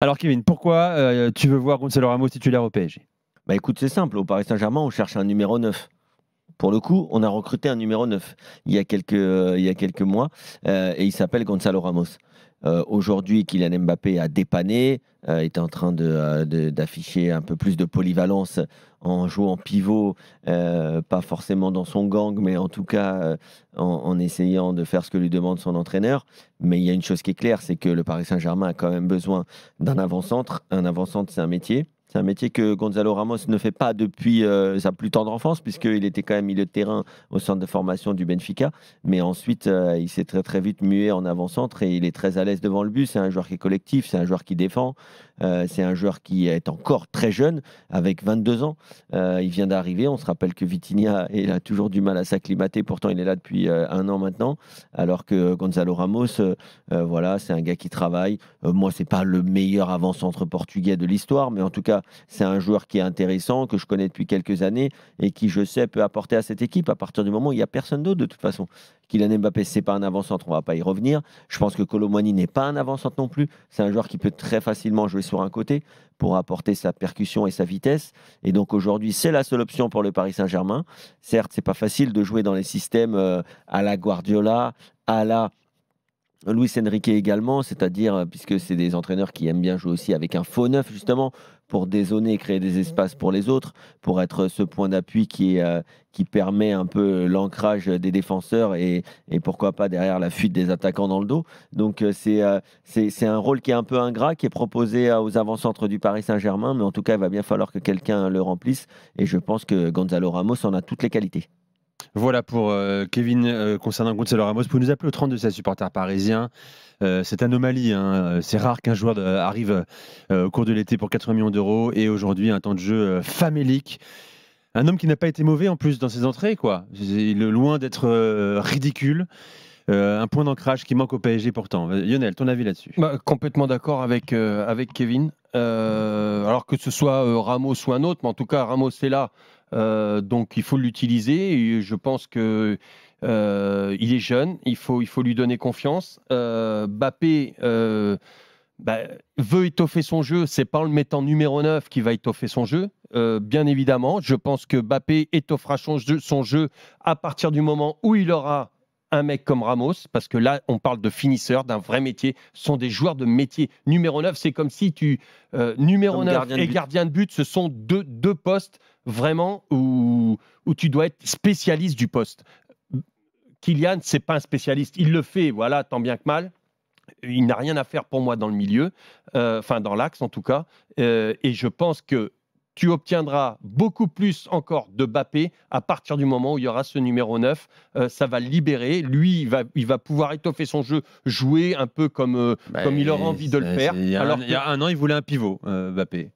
Alors Kevin, pourquoi euh, tu veux voir Gonzalo Ramos titulaire au PSG Bah écoute, c'est simple, au Paris Saint-Germain, on cherche un numéro 9. Pour le coup, on a recruté un numéro 9 il y a quelques, euh, il y a quelques mois euh, et il s'appelle Gonzalo Ramos. Euh, aujourd'hui, Kylian Mbappé a dépanné, euh, est en train euh, d'afficher un peu plus de polyvalence en jouant pivot, pas forcément dans son gang, mais en tout cas en, essayant de faire ce que lui demande son entraîneur. Mais il y a une chose qui est claire, c'est que le Paris Saint-Germain a quand même besoin d'un avant-centre. Un avant-centre, c'est un métier. C'est un métier que Gonzalo Ramos ne fait pas depuis euh, sa plus tendre enfance, puisqu'il était quand même milieu de terrain au centre de formation du Benfica. Mais ensuite, euh, il s'est très très vite mué en avant-centre et il est très à l'aise devant le but. C'est un joueur qui est collectif, c'est un joueur qui défend, euh, c'est un joueur qui est encore très jeune, avec 22 ans. il vient d'arriver. On se rappelle que Vitinha il a toujours du mal à s'acclimater. Pourtant, il est là depuis un an maintenant. Alors que Gonzalo Ramos, voilà, c'est un gars qui travaille. moi, c'est pas le meilleur avant-centre portugais de l'histoire, mais en tout cas, c'est un joueur qui est intéressant, que je connais depuis quelques années et qui, je sais, peut apporter à cette équipe à partir du moment où il n'y a personne d'autre de toute façon. Kylian Mbappé, c'est pas un avant-centre, on va pas y revenir. Je pense que Colomani n'est pas un avant-centre non plus. C'est un joueur qui peut très facilement jouer sur un côté pour apporter sa percussion et sa vitesse. Et donc aujourd'hui, c'est la seule option pour le Paris Saint-Germain. Certes, c'est pas facile de jouer dans les systèmes euh, à la Guardiola, à la Luis Enrique également, c'est-à-dire, euh, puisque c'est des entraîneurs qui aiment bien jouer aussi avec un faux neuf, justement, pour dézoner et créer des espaces pour les autres, pour être ce point d'appui qui, euh, permet un peu l'ancrage des défenseurs et, pourquoi pas derrière la fuite des attaquants dans le dos. Donc euh, c'est c'est un rôle qui est un peu ingrat, qui est proposé aux avant-centres du Paris Saint-Germain, mais en tout cas, il va bien falloir que quelqu'un le remplisse et je pense que Gonzalo Ramos en a toutes les qualités. Voilà pour euh, Kevin euh, concernant Gonzalo Ramos. pour nous appeler au 32 de ses supporters euh, cette anomalie, hein. c'est rare qu'un joueur arrive au cours de l'été pour 80 millions d'euros et aujourd'hui un temps de jeu famélique. Un homme qui n'a pas été mauvais en plus dans ses entrées, quoi. Il est loin d'être ridicule. un point d'ancrage qui manque au PSG pourtant. Lionel, ton avis là-dessus bah, Complètement d'accord avec, avec Kevin. alors que ce soit Ramos ou un autre, mais en tout cas Ramos c'est là euh, donc il faut l'utiliser. Et je pense que euh, il est jeune, il faut, il faut lui donner confiance. Euh, Bappé. Bah, veut étoffer son jeu, c'est pas en le mettant numéro 9 qui va étoffer son jeu. bien évidemment, je pense que Bappé étoffera son jeu, à partir du moment où il aura un mec comme Ramos, parce que là, on parle de finisseurs, d'un vrai métier. sont des joueurs de métier. Numéro 9, c'est comme si tu. Euh, numéro 9 et gardien de but, ce sont deux, deux postes vraiment où, où tu dois être spécialiste du poste. Kylian, c'est pas un spécialiste. Il le fait, voilà, tant bien que mal. Il n'a rien à faire pour moi dans le milieu, euh, enfin dans l'axe en tout cas. Euh, et je pense que tu obtiendras beaucoup plus encore de Bappé à partir du moment où il y aura ce numéro 9. Euh, ça va libérer. Lui, il va, pouvoir étoffer son jeu, jouer un peu comme, euh, bah, comme il aura envie de le faire. alors y a un an, il voulait un pivot, euh, Bappé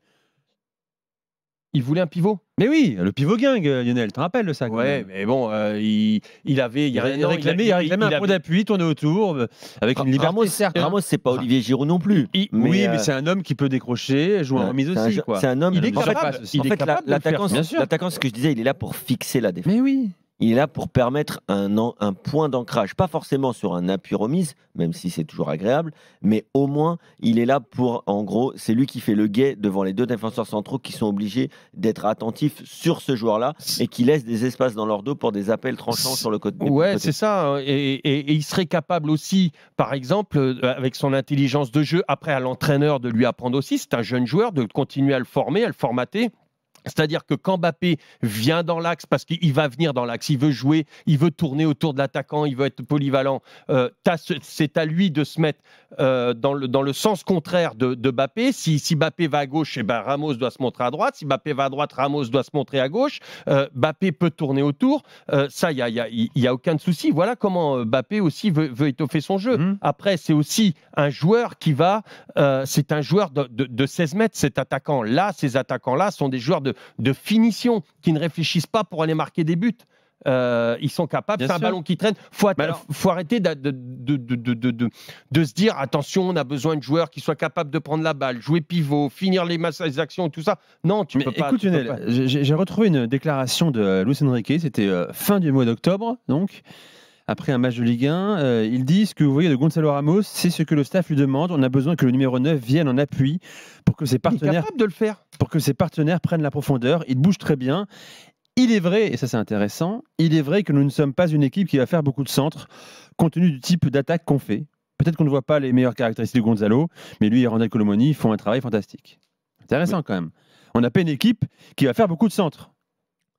il voulait un pivot. Mais oui, le pivot gang, euh, Lionel, tu te rappelles le sac Ouais, mais bon, euh, il, avait il, réclamé, il, a réclamé un point d'appui, tourné autour, euh, avec une liberté. Ramos, certes, c'est pas Olivier Giroud non plus. oui, mais c'est un homme qui peut décrocher, jouer en remise aussi. C'est un homme. Il est capable. l'attaquant, ce que je disais, il est là pour fixer la défense. Mais oui il est là pour permettre un, point d'ancrage, pas forcément sur un appui remise, même si c'est toujours agréable, mais au moins il est là pour, en gros, c'est lui qui fait le guet devant les deux défenseurs centraux qui sont obligés d'être attentifs sur ce joueur-là et qui laissent des espaces dans leur dos pour des appels tranchants sur le côté. Ouais, c'est ça. Hein. et, il serait capable aussi, par exemple, euh, avec son intelligence de jeu, après à l'entraîneur de lui apprendre aussi, c'est un jeune joueur, de continuer à le former, à le formater c'est-à-dire que quand Mbappé vient dans l'axe, parce qu'il va venir dans l'axe, il veut jouer, il veut tourner autour de l'attaquant, il veut être polyvalent, euh, c'est à lui de se mettre euh, dans, le, dans, le, sens contraire de, de Mbappé. Si, si, Mbappé va à gauche, eh ben, Ramos doit se montrer à droite. Si Mbappé va à droite, Ramos doit se montrer à gauche. Euh, Mbappé peut tourner autour. Euh, ça, il n'y a, y y a, aucun souci. Voilà comment Mbappé aussi veut, étoffer son jeu. Mmh. Après, c'est aussi un joueur qui va... c'est un joueur de, de, de 16 mètres, cet attaquant. Là, ces attaquants-là sont des joueurs de de, finition, qui ne réfléchissent pas pour aller marquer des buts. Euh, ils sont capables. C'est un ballon qui traîne. Faut, faut arrêter de, se dire attention, on a besoin de joueurs qui soient capables de prendre la balle, jouer pivot, finir les, masses, actions tout ça. Non, tu ne peux pas. Écoute, j'ai retrouvé une déclaration de euh, Luis Enrique. C'était euh, fin du mois d'octobre, donc. Après un match de Ligue 1, ils il dit que vous voyez de Gonzalo Ramos, c'est ce que le staff lui demande. On a besoin que le numéro 9 vienne en appui pour que ses partenaires. de le faire pour que ses partenaires prennent la profondeur. Il bouge très bien. Il est vrai, et ça c'est intéressant, il est vrai que nous ne sommes pas une équipe qui va faire beaucoup de centres, compte tenu du type d'attaque qu'on fait. Peut-être qu'on ne voit pas les meilleures caractéristiques de Gonzalo, mais lui et Randall Colomoni font un travail fantastique. Intéressant quand même. On n'a pas une équipe qui va faire beaucoup de centres.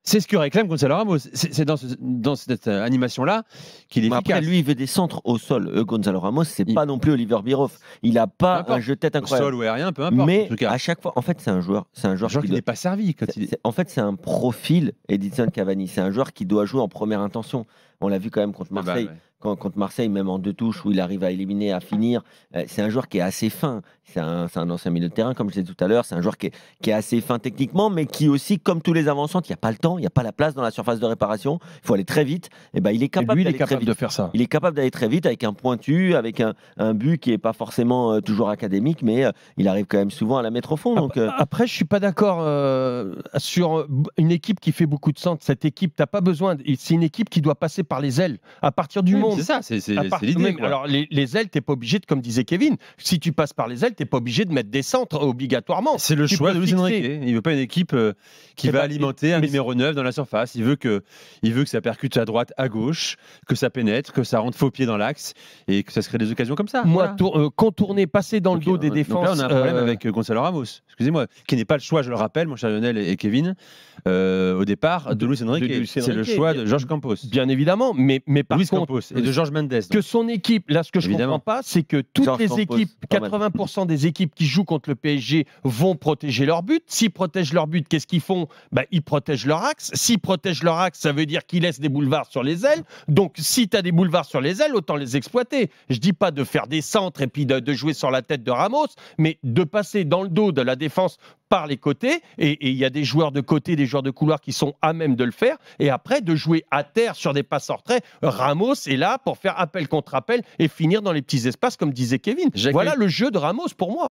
C'est ce que réclame Gonzalo Ramos. C'est dans, cette euh, animation-là qu'il est efficace. lui, il veut des centres au sol. Euh, Gonzalo Ramos, c'est pas non plus Oliver Biroff. Il a pas un jeu de tête incroyable. Au sol ou aérien, peu importe. Mais à chaque fois, en fait, c'est un joueur, c'est un joueur, qui, n'est pas servi. en fait, c'est un profil Edison Cavani. C'est un joueur qui doit jouer en première intention. On l'a vu quand même contre ah bah Marseille contre Marseille, même en deux touches où il arrive à éliminer, à finir. Euh, c'est un joueur qui est assez fin. C'est un, ancien milieu de terrain, comme je disais tout à l'heure. C'est un joueur qui est, assez fin techniquement, mais qui aussi, comme tous les avançants, il n'y a pas le temps, il n'y a pas la place dans la surface de réparation. Il faut aller très vite. Et eh ben, il est capable, lui, il est capable de faire ça. Il est capable d'aller très vite avec un pointu, avec un, but qui n'est pas forcément euh, toujours académique, mais euh, il arrive quand même souvent à la mettre au fond. Donc, Après, je ne suis pas d'accord sur une équipe qui fait beaucoup de centre Cette équipe, tu pas besoin. C'est une équipe qui doit passer par les ailes. À partir du moment c'est ça, c'est l'idée. Alors, les, les ailes, n'es pas obligé comme disait Kevin, si tu passes par les ailes, tu n'es pas obligé de mettre des centres obligatoirement. C'est le choix de Luis Enrique. Hein. Il veut pas une équipe euh, qui va alimenter un numéro 9 dans la surface. Il veut, que, il veut que ça percute à droite, à gauche, que ça pénètre, que ça rentre faux pied dans l'axe et que ça se crée des occasions comme ça. Moi, euh, contourner, passer dans le dos des euh, défenses. Là, on a un problème avec Gonzalo Ramos, excusez-moi, qui n'est pas le choix, je le rappelle, mon cher Lionel et, Kevin, au départ de Luis Enrique. C'est le choix de Georges Campos. Bien évidemment, mais, mais par Luis Campos de Mendes. Que son équipe, là, ce que je comprends pas, c'est que toutes les équipes, 80% des équipes qui jouent contre le PSG vont protéger leur but. S'ils protègent leur but, qu'est-ce qu'ils font bah, Ils protègent leur axe. S'ils protègent leur axe, ça veut dire qu'ils laissent des boulevards sur les ailes. Donc, si tu as des boulevards sur les ailes, autant les exploiter. Je dis pas de faire des centres et puis de, de jouer sur la tête de Ramos, mais de passer dans le dos de la défense par les côtés, et il y a des joueurs de côté, des joueurs de couloir qui sont à même de le faire, et après de jouer à terre sur des passes en retrait. Ramos est là pour faire appel contre appel et finir dans les petits espaces, comme disait Kevin. Voilà le jeu de Ramos pour moi.